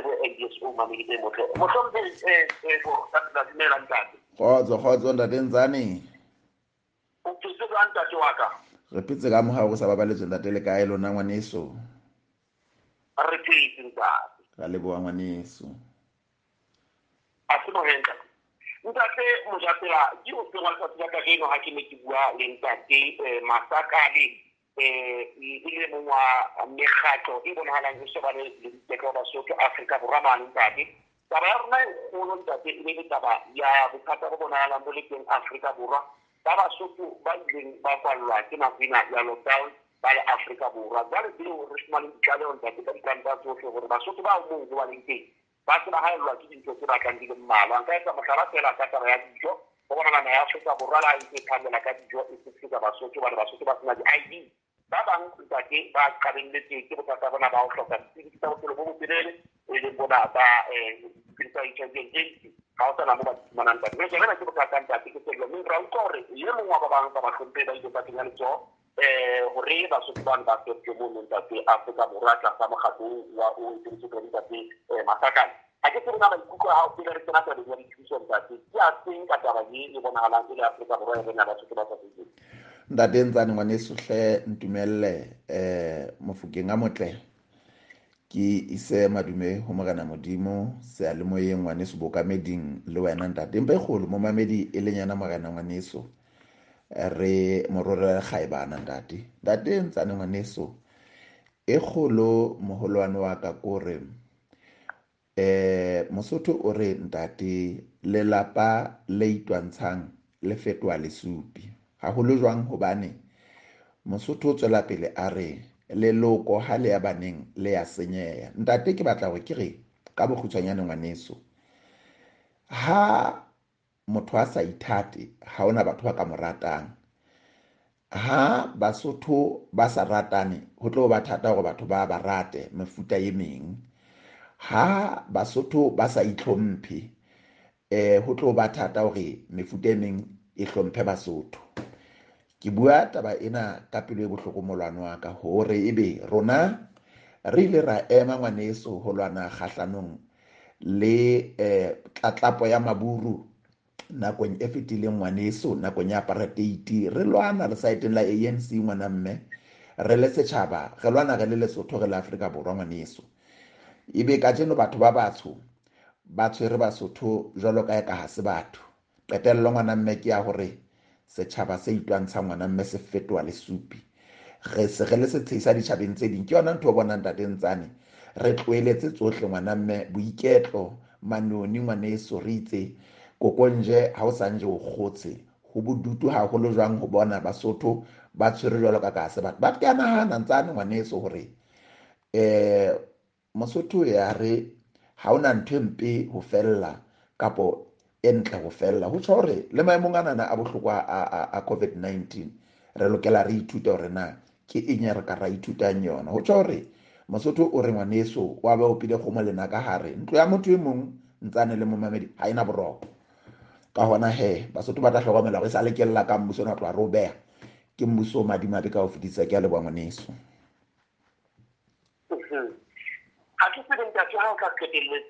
kumele uma ngikile moto moto mbe ka mohago go sa babaletswe ntate le kae lona ngwaneso repeat leboa ngwaneso ntate mojapela ke o tsengwa letsatsi la kajeno ga ke ne ke bua le ntate eh, masakale Eh, ile mongwa mekgatlho e bonagalang e shebane le diteko basotho aforika borwa maaleng ntate taba ya rona e kgolo e le taba ya bothata bo bonagalang bo le teng aforika borwa ba basotho ba ileng ba kwallwa ke mafina ya lockdown ba le aforika borwa jale tseo re fumane ditlaleho ntate ka ditlanta tsotlhe gore basotho ba moo go ba leng teng ba tsela ke dintho tse batlang di le mmalwa nka etsa motlhala fela ka taba ya dijo go bona naga ya sotsa borwa la itse e phalela ka dijo e setisetsa basotho bane basotho ba sena di-i d ba bangwe ntate ba qabelletse ke bothata bona ba go tlhoka dipidisi tsa bophelo mo botelele e leng bona ba dipidisi eh, tsa hiv and aids ga o tsena mo ba fumanang tate mme jaana ke bothata ntate ke sello mme ra utlwa gore e le mongwe wa ba bangwe ba batlhompe ba ile ba kenya letsogo um eh, gore basotho bane ba fepke mo neng tate aforika borwa tlasa mogatlo wa o etseditse ka dintate eh, masakane ga ke tsebe ka maikutlo a gago re tsena ke a seng ka e bonagalang pele aforika borwa ya rena batho ke ba sa ntate ntsane ngwanesotlhe ntumelele um eh, mofokeng a motle ke ise madume go morena modimo sealemoyeng ngwaneso bokameding le wena ntate mpa e kgolo mo mamedi e lenyana morena ngwaneso re mororele kgaebana ntate ntate ntsane so e kgolo moholwane wa ka kore eh mosotho o re ntate lelapa le itwantshang le fetoha lesupi haholo jwang gobane mosotho o tswela pele a re leloko ha le ya baneng le ya senyea ntate ke batla go ke re ka bokgutshwanyane ngwaneso ha motho a sa ithate ha ona batho ba ka mo ratang ha basotho ba sa ratane go tlo ba thata gore batho ba ba rate mefuta e meng ha basotho ba sa itlhomphe um ho tlo ba thata hore mefuta e meng e hlomphe basotho ke bua taba ena ka pelo e bohloko wa ka hore ebe rona re ile ra ema ngwaneso ho lwana kgahlanong le eh, tlatlapo ya maburu nakong e fetileng ngwaneso nakong ya aparatheid re lwana le saeteng la anc ngwana mme re le setšhaba re lwana re le lesotho re le aforika borwa ngwaneso ebe ka jeno batho ba batsho ba tshwere basotho jwalo ka e ka ga se batho qetelelo ngwana mme ke ya gore setšhaba se itwantsha ngwana mme se fetoha le supi re se re le setshei sa ditšhabeng tse ding ke yona ntho o e bonang tateng tsane re tloeletse tsotlhe ngwana mme boiketlo manoni ngwane e soritse kokonje ga o sanje o kgotse go bodutu haholo jwang go bona basotho ba tshwere jwalo ka ka se batho ba ke nahana ngwane e so hore um mosotho ya e re ha hona ntho e mpe ho fella kapo e ntle ho fella ho tjho le maemong anana a bohlokwa a, a, a covid-19 re lokela re ithuta hore na ke eng e re ka ra ithutang yona ho tjho mosotho o re ngwaneso wa ba opile go molena ka hare ntlo ya motho e mong ntsane le momamedi ha ena boroko ka hona he basotho ba tla hlokomela hore e sa lekella ka mmuso na tlo a o ke mmuso o madimabe ka ho ke a leboa batho ga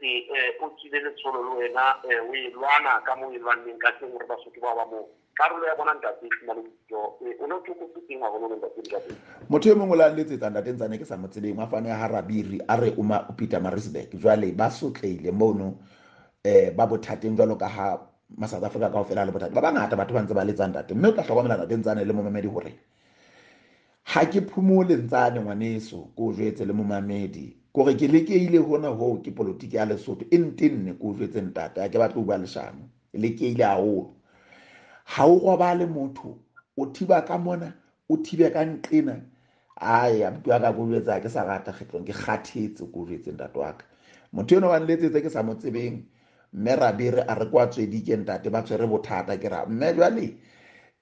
eh, o tla um o tsile letsholo le wena um o e lwana ka mo e lwanneng ka teng gore basotho ba ba moo karolo ya bona ntate fumane dijo eh, o ne o tlokotsetseng gagololo ntateng ka teng motho yo mongwe le a nletsetsa ntateng tsane ke sa mo tseleng wa fane ha rabiri a re o peter marisberg jwale ba sotleile mono um ba bothateng jwalo ka ha ma south africa ka ofela le bothata ba bangata batho ba ntse ba letsang ntate mme o tla tlhokomela ntateng tsane le momamedi gore ha ke phumole ntsane ngwaneso ko o jwetse le momamedi kore ke leke ile hona hoo ke politiki ya lesotho e nte e nne ke o jwetseng tata ke batla o bua leshano e lekeile haholo ha o robale motho o thiba ka mona o thibe ka nqena aya mtu wa ka kolwetsa ke sa rata kgetlong ke kgathetse ko jwetseng ntate wa ka motho eno wa nletsetse ke sa mo tsebeng mme rabere a re kwa tswedike ntate ba tshwere bothata ke ra mme jwale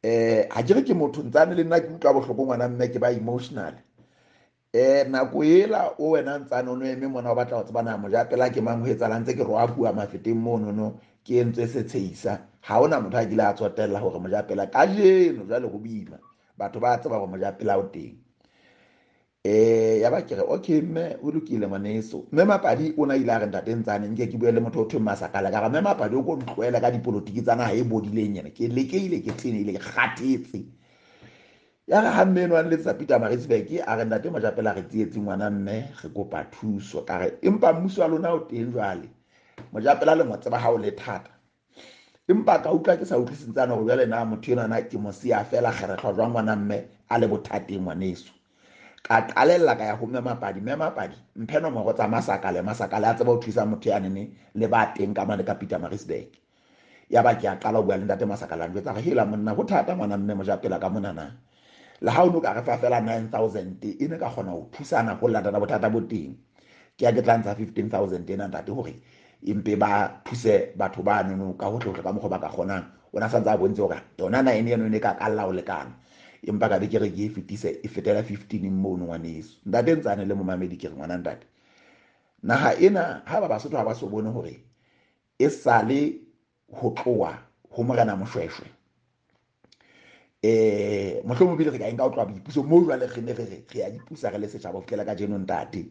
um ha ke re ke motho ntsane le nna ke utlwa bohloko ngwana mme ke ba emotional eh nako ela o wena ntsane o no eme mona o batla go tsebana mojapela ke mang go etsalang tse ke roa pua mafeteng monono ke entswe setsheisa ga ona motho a kile a tsotelela gore mojapela ka jeno jale go boima batho ba tseba gore mojapela o teng eh ya ba kere okay mme o lokile ngwaneso mme mapadi o ne a ile a re ntate ntsane nke ke bue le motho o thweng masakala ka ga mme mapadi o ko ntlwele ka dipolotiki tsa naga e bodileng yena ke lekeile ke tleneile ke gatetse ya re ga mmenoang le tsapita maresebeke a re ntate majapela re tsietse ngwana mme re kopa thuso ka re empa mmuso wa lona o teng jwale mojapela le ngwatse ba gago le thata empa ka utlwa ke sa utlwiseng tsana jale na motho enana ke mosea fela geretlhwa jwa ngwana mme a le bothateng ngwaneso ka qalelela ka ya go memapadi memapadi mphe nomoro tsa masakale masakale a tseba o thusa motho yanene le ba teng ka mane ka peter marisburg ya ba ke a qala go bua le ntate masakale a njwetsa ga hela monna go ngwana mme mojapela ka monana le ga o ne ka re fa fela nine thousand e ne ka kgona go thusana go latana bothata bo teng ke ya ke tla ntsha fifteen thousand e nantate gore empe ba thuse batho ba nono ka gotlhegotlhe ka mokgwa ba ka kgonang o ne a santse a bontse gore yona nine eno ne ka ka llao lekana empa ka be ke re ke e fetise e fetela fifteen mono ngwaneso ntate ntse a ne le momamedi ke re ngwana ntate naga ena ga ba basotho ga ba se bone gore e sale go tloa go morena moshweshwe um eh, motlhomobile re ka enka otlwa boipuso mo jwale re ne re re a ipusa re le setšhaba fitlhela ka jenong tate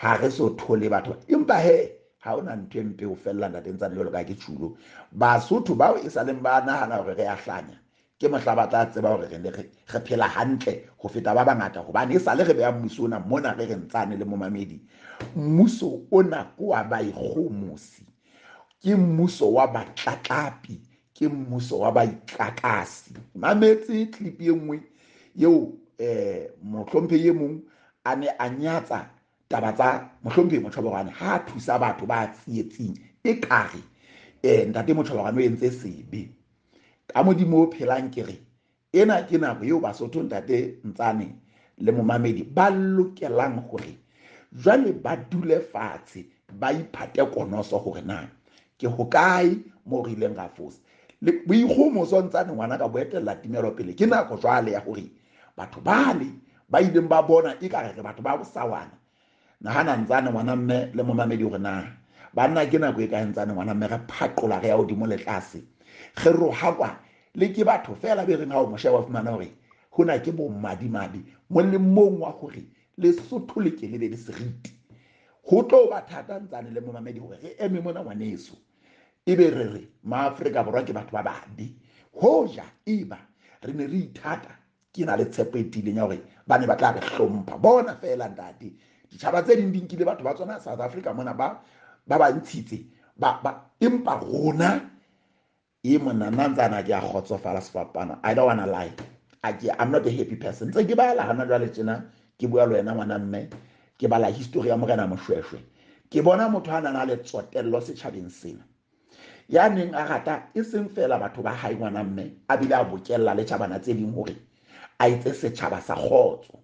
ga re so thole batho empa he ga o na ntho empe o felela nateng tsane jalo ka ke tšhulo basotho bao e saleng ba nagana gore re a tlanya ke mohla ba tla tseba gore re ne re phela gantle go feta ba bangata gobane e sale re beya mmuso ona mona re re ntsane le mo mamedi mmuso ona ko wa baikgomosi ke mmuso wa batlatlapi ke mmuso wa baikakasi mametse clip e nngwe eo eh mohlomphe ye mong a ne a nyatsa taba tsa mohlomphe motjhoborwane ha thusa batho ba tsietsing e kare um eh, ntate motjhoborwane o entse sebe ka modimo o phelang ke re ena ke nako eo basotho ntate ntsane le momamedi ba lokelang gore jwale ba dule fatshe ba iphate konoso gore na ke hokae mo re ileng ra fosa boikgomo ntsane ngwana ka boetelela timelo pele ke nako jwale ya gore batho bale ba ileng ba bona e kare re batho ba bosawana nagana ntsane ngwana mme le momamedi gore na banna ke nako e kae ntsane ngwana mme re phaqola re ya godimo le tlase ge rohakwa le ke batho fela be reng ga o mošwa wa fumana gore go na ke bomadimabe mo le mong wa gore lesotho le ke le be le seriti go tlo ba thata ntsane le momamedi gore re eme mona ngwaneso e be re re maaforika borwa ke batho ba badi ho ja eba re ne re ithata ke na le tshepo etileng ya gore ba ne ba tla re tlhompha bona fela ntate ditšhaba tse ding dinkile batho ba tsona south africa mona ba ba ba ntshitse empa rona e monana ntse ana ke a kgotsofala sefapana i don't wanna lie ake i'm not a happy person tse ke bala gana jwale tsena ke bua le wena ngwana mme ke bala histori ya morena moshweshwe ke bona motho a nana na le tsotelelo setšhabeng sena ya neng a rata e seng fela batho ba gae ngwana mme a bile a bokelela le tšhabana tse ding gore a itse setšhaba sa kgotso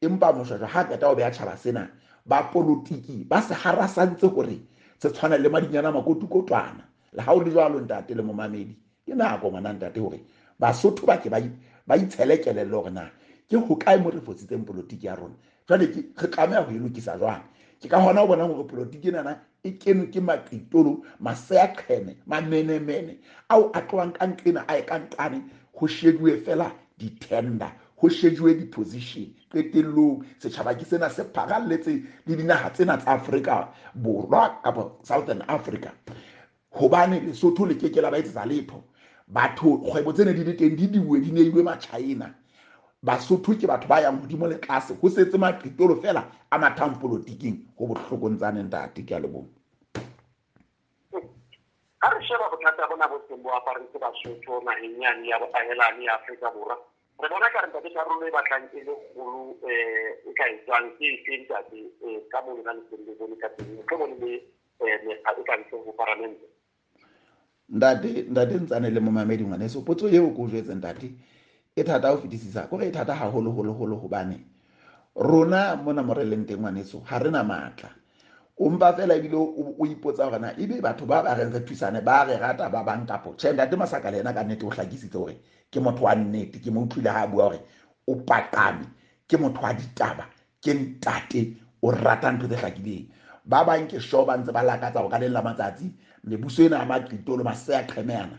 empa ga ha qeta ho beha tšhaba sena ba polotiki ba se garasantse gore se tshwana le madinyana makotokotwana le ha o le jwalo tate le momamedi ke nako ngwana ntate hore basotho ba ke ba itshelekelele hore na ke go kae mo re fotsitseng polotiki ya rona jwale re tlameha ho e lokisa jwang ke ka gona o bona gore polotiki nana e keno ke makeitolo maseakgene mamenemene ao a tloang ka nkena a e kankane go shediwe fela di-tender go shediwe di-position qetelelong setšhaba ke sena se pagaleletse le dinaga tsena tsa aforika borwa kapo southern africa gobane lesotho le kekela ba etsetsa letho batho kgwebo tsene di le teng di diwe di neilwe machina basotho ke batho ba yang godimo le tlase go setse maqitolo fela a mathang polotiking go botlhokong tsaneng tate ke a le bone ga re sheba bothata bona botseng bo aparetse basotho nageng yane ya boagelane ya aforika borwa re bona ka re ntate karolo e batlang e le kgolo um e ka etswang ke efeng eh, ka mo lena leseng le bone ka teng tlo bone le mekga eh, e ka ntseng go paramente ntate ntate ntsane le momamedi ngwane so potso ko jetseng tate e thata go fetisisa kore e thata ga gagologologolo gobane rona mo namo re leng teng ngwaneso ga rena maatla ompa fela ebile o ipotsa gorena ebe batho ba ba reng re thusane ba re rata ba bang kapo tšhe masaka le ena ka nnete o tlhakisitse gore ke motho wa nnete ke mo utlwile ga a bua gore o patame ke motho wa ditaba ke ntate o rata ntho tse tlhakileng ba bang ke sure ba ntse ba lakatsa go ka leng la matsatsi mebuso ena ya makrito le masea kgemeana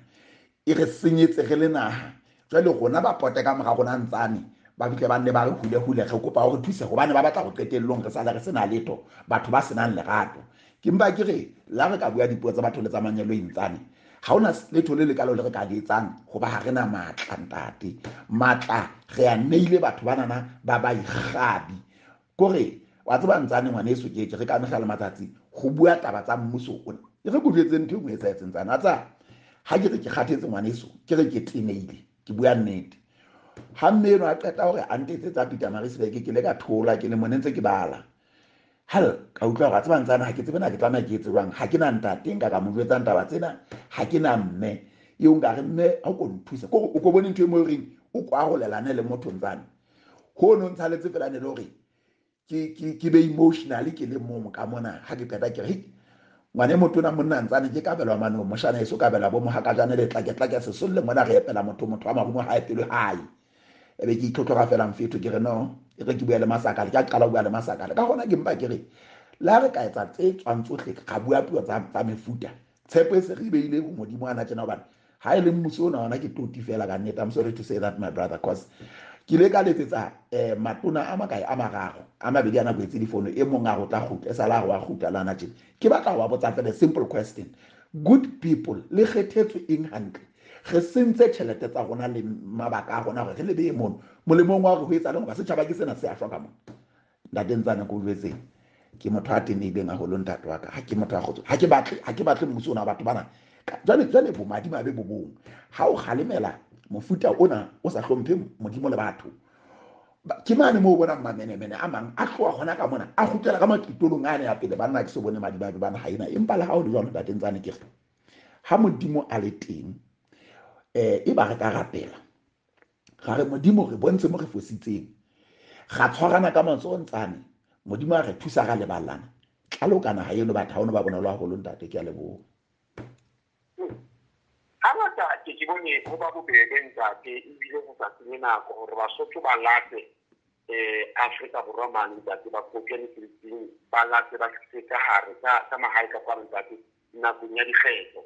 e re senyetse re le naga jale gona ba pote ka mora gona ntsane ba bitle ba ne ba re hule hule ge kopa gore thuse go bane ba batla go qetellong re sala re sena leto batho ba senang legato ke mpa ke re la re ka bua dipuo tsa batho le tsamanyelo e ntsane ga ona letho le lekalo le re ka leetsang goba ga rena maatla ntate maatla re a neile batho ba nana ba ba igabi kore wa tseba ntsane ngwane e sokete re ka amega le matsatsi go bua taba tsa mmuso e re kodietse ntho e ngwe e sa etsentsane a tsa ga ke re ke gathetse ngwane eso ke re ke teneile ke bua nnete ha mme eno a qeta gore a ntetse tsa peter marisebeke ke le ka thola ke le monentse ke bala hal ka utlwa gore a tsebang tsana ga ke tsebena ke tlameya ke e tsebang ga ke na ntateng ka ka mo jwetsang taba tsena ga ke na mme eo nka re mme ga o ko nthusa kore o ko bone ntho e mo e reng o kwa golelane le motho ntsane go no letse felane le gore ke be emotionally ke le momo ka mona ga ke qeta kere ngwane motho ona monna ntsane ke kabelwa mane moshana eso kabelwa bo mogakajane le sesole le ngwana re epela motho motho wa marumo ga epelwe gae ebe ke itlhotlhoga felang fetho ke re no e re ke bua le masakale ke a qala bua le masakale ka gona ke mpa ke re le re ka etsa tse tswang tsotlhe ga bua puo tsa mefuta tshepo e se re beile modimo ana tsena gobane ga e le mmusi o na ona ke toti fela ka nnete to say that my brother cause ke le ka letsetsa um matona a makae a mararo a mabedi a nako etse difono e, e mongwe a go tla gutla e sale go a gutla le ana ke batla go ba botsa fela simple question good people le kgethetswe eng gantle ge sentse tšhelete tsa gona le mabaka a gona gore ge le bee mono molemong wa gore go etsa leng goba setšhaba ke sena se a ka mo ntateng tsa nako jetseng ke motho a teneileng a golong tate wa ka ga ke motho a gotso ga ke batle mmusi ona batho bana jale bomadimabe bo bongwe ga o galemela mofuta ona o sa hlomphe modimo le batho ke mane mo o bonang mamenemene a mang a tloa gona ka mona a gotlela ka matlitolong a ne ya pele banna ke se bone madi babe bana gaena empa le ga o le jalo tateng tsane ke ga modimo a le teng um e ba re ka rapela ga re modimo re bontse mo re fositseng ga tshwarana ka matsontshane modimo a re thusa ga lebalana tlalo kana ga eno batho ga ono ba bonelwa golo ntate ke a leboga bone go ba bobebe ntate ebile go sa senye nako gore basotso ba late um eh, aforika borwa mane ntate ba koke ba late ba tlise ka gare ka magae ka kwano ntate nakong ya dikgetlo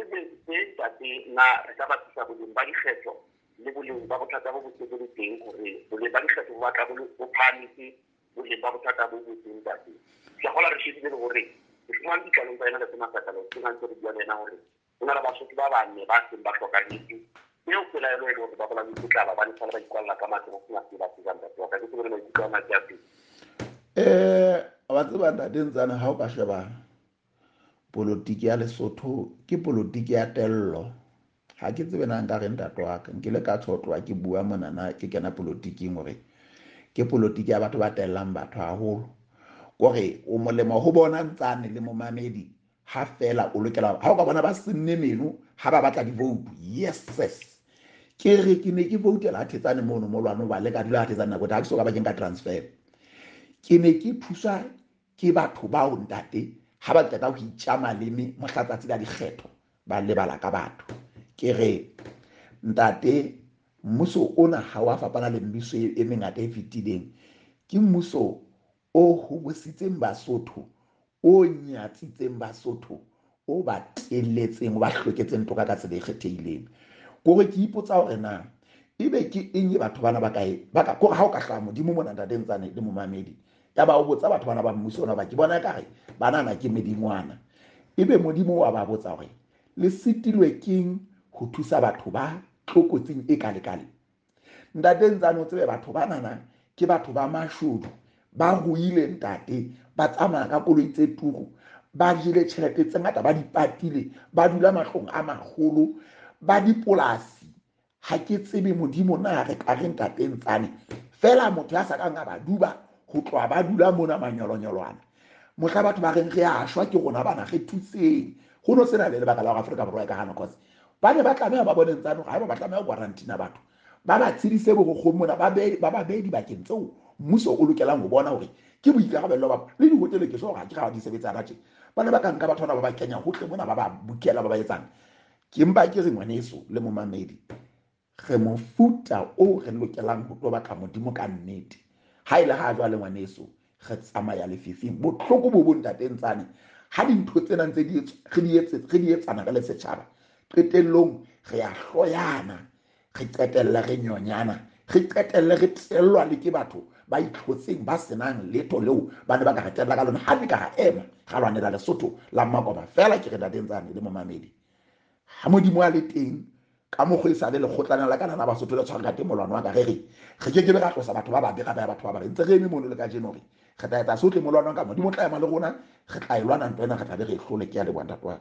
ebe se ntate na re ka batlisa boleng ba dikgetlo le boleng ba bothata bo botsebe teng gore boleng ba dikgetho bo batla bo phamise boleng ba bothata bo botseng ntate ke gola re shebile le gore ke fumane ditlalong tsa yena le se masakalong ke nantse re bua le ena gore na le basotho ba banne ba seng ba tlhokagetse eo tsela e le gore ba gola maikutlala ba nefale ba ikwalela ka matlo go sena se ba sekang tatewaka ke sebele maikutlo a make a pele eh, um wa tseba ntatentsane ga o ka sheba polotiki ya lesotho ke polotiki ya tello ga ke tsebe na nka reng tato waka nkile ka tshotlwa ke bua monana ke kena polotiking gore ke polotiki ya batho ba tellang batho haholo kore o molemo go bona ntsane le momamedi ha fela o lokela ha o ka bona ba senne meno ha ba batla di-vote yes yes ke re ke ne ke vote ha thetsane mono molwane ba le ka dula ha thetsane nako e ha ke soka ba keng ka transfer ke ne ke thuswa ke batho bao ntate ha ba qeta ho itja maleme mohlatsatsi la dikgetho ba lebala ka batho ke re ntate mmuso ona ha wa fapana le mmuso e, e mengata e fetileng ke mmuso o hobositseng basotho o nyatsitseng basotho o ba teletseng o ba tlhoketseng toka ka tsela e kgethehileng kore ke ipotsa hore na ebe ke eng e batho bana ba kae o ka hlaha modimo mona ntateng tsane le momamedi ya ba o botsa batho bana ba mmuso ona ba ke bona ekare banana ke medingwana ebe modimo wa ba botsa gore le setilwe keng ho thusa batho ba tlokotsing e ka kalekale ntateng tsane o tsebe batho banana ke batho ba mashodu ba ruile ntate ba tsamaya ka koloi tse turu ba jele tšhelete tse ngata ba dipatile ba dula matlhong a magolo ba dipolasi ga ke tsebe modimo na re ka reng kateng tsane fela motho ya sa kang a ba duba go tloa ba dula mona manyolonyolwana motlha batho ba reng ge a šwa ke rona bana ge thuseng go no sena le lebaka la gore aforika borwa e ka gana cause ba ne ba tlameya ba boneng tsano ga ba tlameya go quarantina batho ba ba tshedise bogogong mona ba ba bee dibakeng tseo mmuso o lokelang go bona gore ke boikarabelo ba le dihotele ke so ga ke ga di sebetsa ka tse ba ne ba ka bana ba ba kenya gotlhe bona ba ba bukela ba ba etsang ke mpa ke re ngwaneso le mo mamedi ge mofuta o re lokelang go tlo batla modimo ka nnete ga e le ga a jwa le ngwaneso ge tsamaya lefifing botlhoko bo bontateng tsane ga dintho tsenang tse ge di etsana re le setšhaba qetellong re ya tloyana re qetella re nyonyana re qetelle re tellwa le ke batho ba itlotseng ba senang leto leo ba ne ba ka re ka lona ha ne ka ra ema ga lwanela lesotho la mmakoba fela ke re dateng tsane le mamedi ha modimo a le teng ka mo go e sale lekgotlana la kanana basotho le tshware ka te molwano wa ka ge ke ke be ga tlosa batho ba babe ka baya batho ba babe ntse re eme mono le ka jeno re re tla etsa sotlhe ka modimo o tla ema le rona ge tla e lwana ntho ena ge tlabe e tlhole ke ya le wa